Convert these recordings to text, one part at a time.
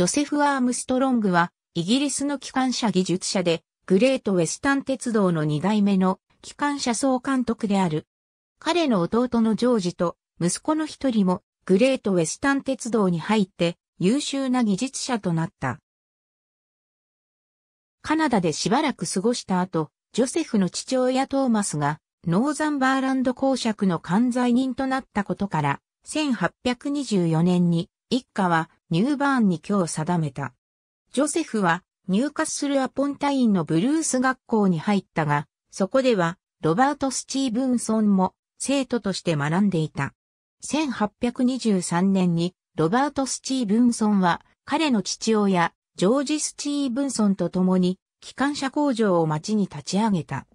ジョセフ・アームストロングは、イギリスの機関車技術者で、グレート・ウェスタン鉄道の2代目の機関車総監督である。彼の弟のジョージと、息子の一人も、グレート・ウェスタン鉄道に入って、優秀な技術者となった。カナダでしばらく過ごした後、ジョセフの父親トーマスが、ノーザンバーランド公爵の管財人となったことから、1824年に、一家はニューバーンに今日定めた。ジョセフは、ニューカッスル・アポンタインのブルース学校に入ったが、そこでは、ロバート・スチーブンソンも生徒として学んでいた。1823年に、ロバート・スチーブンソンは、彼の父親、ジョージ・スチーブンソンと共に、機関車工場を町に立ち上げた。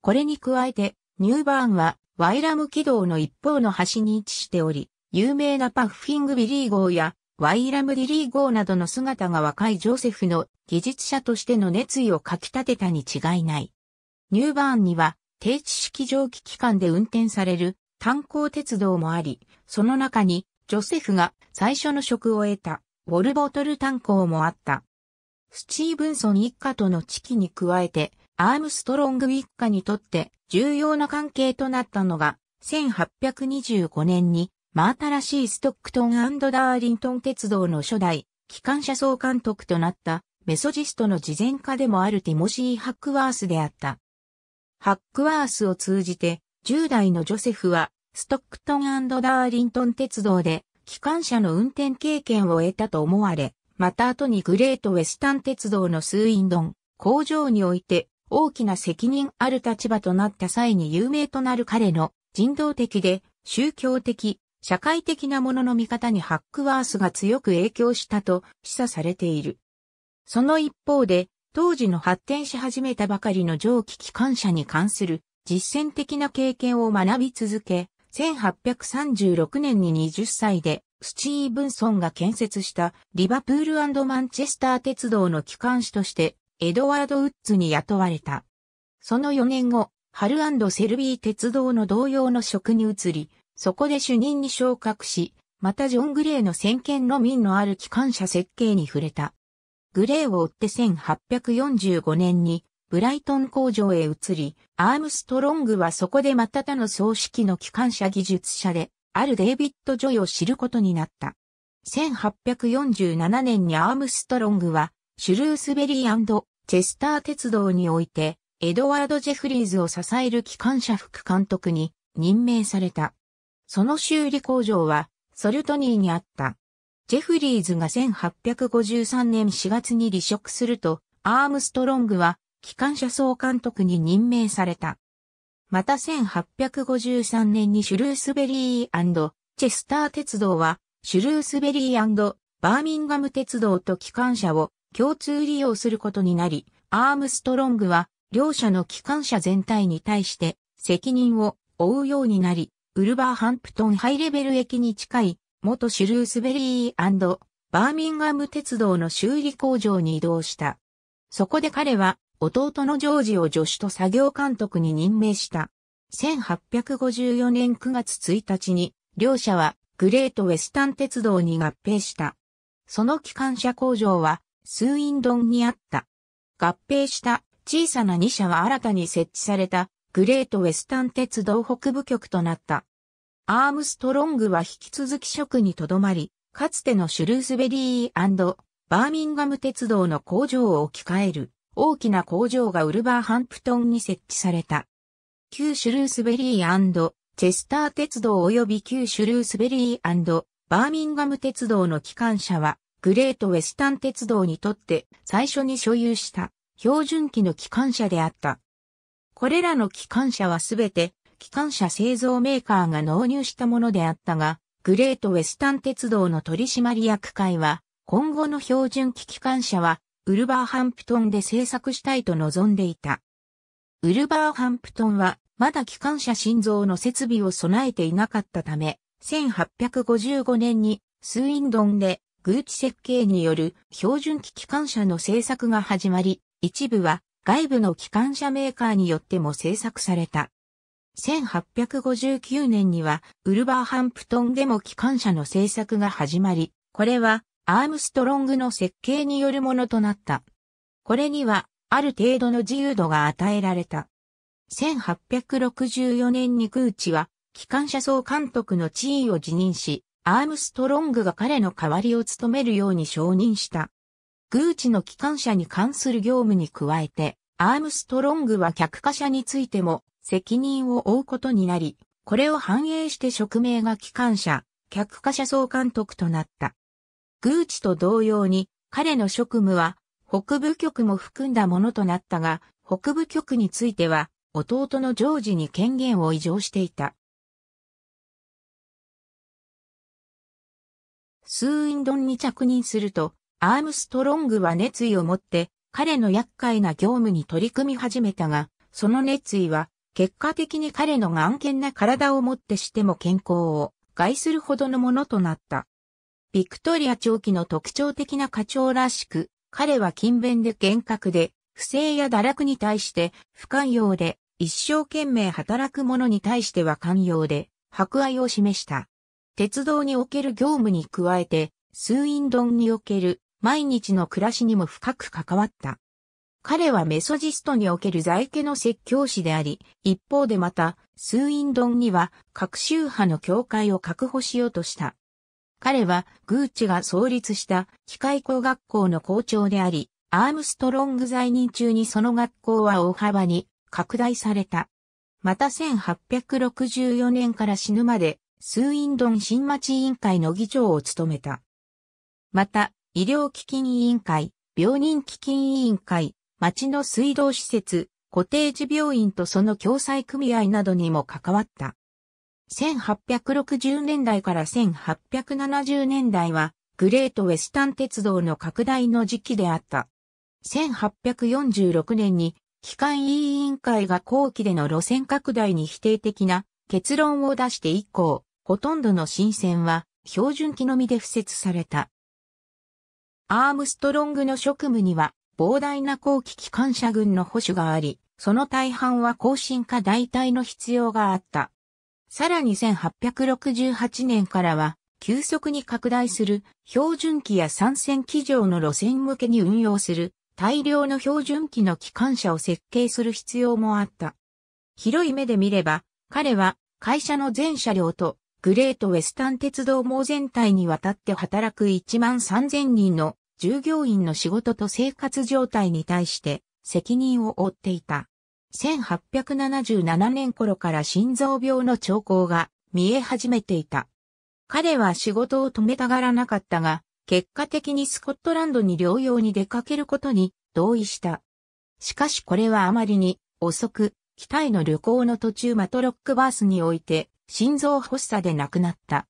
これに加えて、ニューバーンは、ワイラム軌道の一方の端に位置しており、有名なパッフィングビリー号や、ワイラム・リリー号などの姿が若いジョセフの技術者としての熱意をかき立てたに違いない。ニューバーンには低知式蒸気機関で運転される炭鉱鉄道もあり、その中にジョセフが最初の職を得たウォルボトル炭鉱もあった。スチーブンソン一家との地期に加えて、アームストロング一家にとって重要な関係となったのが、1825年に真新しいストックトンダーリントン鉄道の初代、機関車総監督となったメソジストの事前家でもあるティモシー・ハックワースであった。ハックワースを通じて、10代のジョセフは、ストックトンダーリントン鉄道で、機関車の運転経験を得たと思われ、また後にグレートウェスタン鉄道のスーインドン、工場において、大きな責任ある立場となった際に有名となる彼の人道的で宗教的社会的なものの見方にハックワースが強く影響したと示唆されている。その一方で、当時の発展し始めたばかりの蒸気機関車に関する実践的な経験を学び続け、1836年に20歳でスチーブンソンが建設したリバプールマンチェスター鉄道の機関士としてエドワード・ウッズに雇われた。その4年後、ハルセルビー鉄道の同様の職に移り、そこで主任に昇格し、またジョン・グレーの先見の民のある機関車設計に触れた。グレーを追って1845年にブライトン工場へ移り、アームストロングはそこでまた他の葬式の機関車技術者で、あるデイビッド・ジョイを知ることになった。1847年にアームストロングは、シュルースベリーチェスター鉄道において、エドワード・ジェフリーズを支える機関車副監督に任命された。その修理工場はソルトニーにあった。ジェフリーズが1853年4月に離職すると、アームストロングは機関車総監督に任命された。また1853年にシュルースベリーチェスター鉄道は、シュルースベリーバーミンガム鉄道と機関車を共通利用することになり、アームストロングは両社の機関車全体に対して責任を負うようになり、ウルバーハンプトンハイレベル駅に近い、元シュルースベリーバーミンガム鉄道の修理工場に移動した。そこで彼は、弟のジョージを助手と作業監督に任命した。1854年9月1日に、両社はグレートウェスタン鉄道に合併した。その機関車工場はスーインドンにあった。合併した小さな2社は新たに設置されたグレートウェスタン鉄道北部局となった。アームストロングは引き続き職にとどまり、かつてのシュルースベリーバーミンガム鉄道の工場を置き換える大きな工場がウルバーハンプトンに設置された。旧シュルースベリーチェスター鉄道及び旧シュルースベリーバーミンガム鉄道の機関車はグレートウェスタン鉄道にとって最初に所有した標準機の機関車であった。これらの機関車はすべて機関車製造メーカーが納入したものであったが、グレートウェスタン鉄道の取締役会は、今後の標準機機関車は、ウルバーハンプトンで製作したいと望んでいた。ウルバーハンプトンは、まだ機関車心臓の設備を備えていなかったため、1855年にスウィンドンで、グーチ設計による標準機機関車の製作が始まり、一部は外部の機関車メーカーによっても製作された。1859年にはウルバーハンプトンでも機関車の製作が始まり、これはアームストロングの設計によるものとなった。これにはある程度の自由度が与えられた。1864年に空ーチは機関車総監督の地位を辞任し、アームストロングが彼の代わりを務めるように承認した。グーチの機関車に関する業務に加えて、アームストロングは客貨車についても責任を負うことになり、これを反映して職名が機関車、客貨車総監督となった。グーチと同様に、彼の職務は北部局も含んだものとなったが、北部局については弟のジョージに権限を移譲していた。スーインドンに着任すると、アームストロングは熱意を持って彼の厄介な業務に取り組み始めたが、その熱意は結果的に彼の眼健な体をもってしても健康を害するほどのものとなった。ビクトリア長期の特徴的な課長らしく、彼は勤勉で厳格で、不正や堕落に対して不寛容で、一生懸命働く者に対しては寛容で、博愛を示した。鉄道における業務に加えて、ンドンにおける毎日の暮らしにも深く関わった。彼はメソジストにおける在家の説教師であり、一方でまた、スーインドンには各宗派の教会を確保しようとした。彼は、グーチが創立した機械工学校の校長であり、アームストロング在任中にその学校は大幅に拡大された。また1864年から死ぬまで、スーインドン新町委員会の議長を務めた。また、医療基金委員会、病人基金委員会、町の水道施設、コテージ病院とその共済組合などにも関わった。1860年代から1870年代は、グレートウェスタン鉄道の拡大の時期であった。1846年に、機関委員会が後期での路線拡大に否定的な結論を出して以降、ほとんどの新線は標準機のみで付設された。アームストロングの職務には、膨大な後期機関車軍の保守があり、その大半は更新か代替の必要があった。さらに1868年からは、急速に拡大する標準機や参戦機場の路線向けに運用する大量の標準機の機関車を設計する必要もあった。広い目で見れば、彼は会社の全車両とグレートウェスタン鉄道網全体にわたって働く1万3000人の従業員の仕事と生活状態に対して責任を負っていた。1877年頃から心臓病の兆候が見え始めていた。彼は仕事を止めたがらなかったが、結果的にスコットランドに療養に出かけることに同意した。しかしこれはあまりに遅く、北への旅行の途中マトロックバースにおいて心臓発作で亡くなった。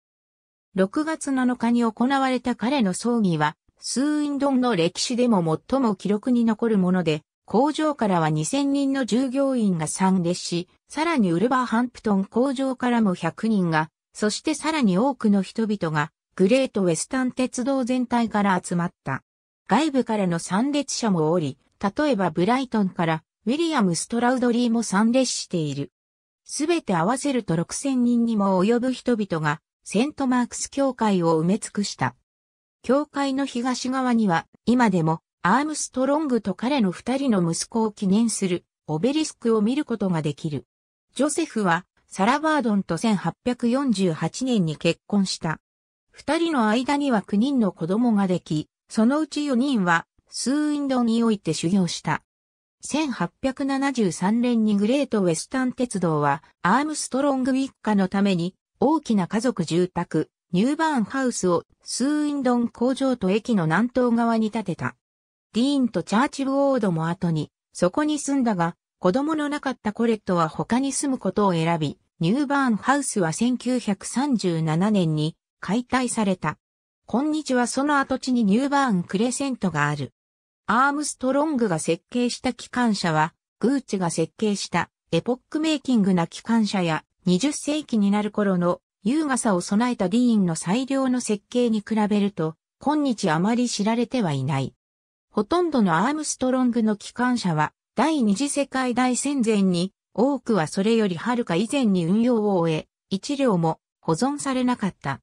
6月7日に行われた彼の葬儀は、スーインドンの歴史でも最も記録に残るもので、工場からは2000人の従業員が参列し、さらにウルバーハンプトン工場からも100人が、そしてさらに多くの人々が、グレートウェスタン鉄道全体から集まった。外部からの参列者もおり、例えばブライトンからウィリアム・ストラウドリーも参列している。すべて合わせると6000人にも及ぶ人々がセントマークス教会を埋め尽くした。教会の東側には今でもアームストロングと彼の二人の息子を記念するオベリスクを見ることができる。ジョセフはサラバードンと1848年に結婚した。二人の間には9人の子供ができ、そのうち4人はスーインドンにおいて修行した。1873年にグレートウェスタン鉄道はアームストロング一家のために大きな家族住宅ニューバーンハウスをスーインドン工場と駅の南東側に建てた。ディーンとチャーチウォードも後にそこに住んだが子供のなかったコレットは他に住むことを選びニューバーンハウスは1937年に解体された。今日はその跡地にニューバーンクレセントがある。アームストロングが設計した機関車は、グーチが設計したエポックメイキングな機関車や20世紀になる頃の優雅さを備えたディーンの最良の設計に比べると、今日あまり知られてはいない。ほとんどのアームストロングの機関車は、第二次世界大戦前に、多くはそれよりはるか以前に運用を終え、一両も保存されなかった。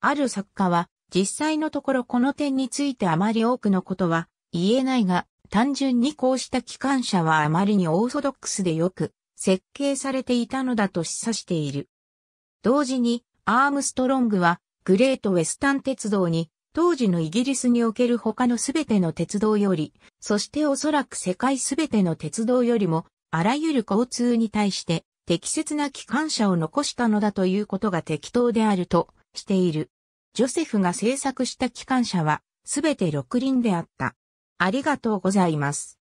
ある作家は、実際のところこの点についてあまり多くのことは言えないが、単純にこうした機関車はあまりにオーソドックスでよく設計されていたのだと示唆している。同時に、アームストロングは、グレートウェスタン鉄道に、当時のイギリスにおける他のすべての鉄道より、そしておそらく世界すべての鉄道よりも、あらゆる交通に対して、適切な機関車を残したのだということが適当であるとしている。ジョセフが制作した機関車は、すべて六輪であった。ありがとうございます。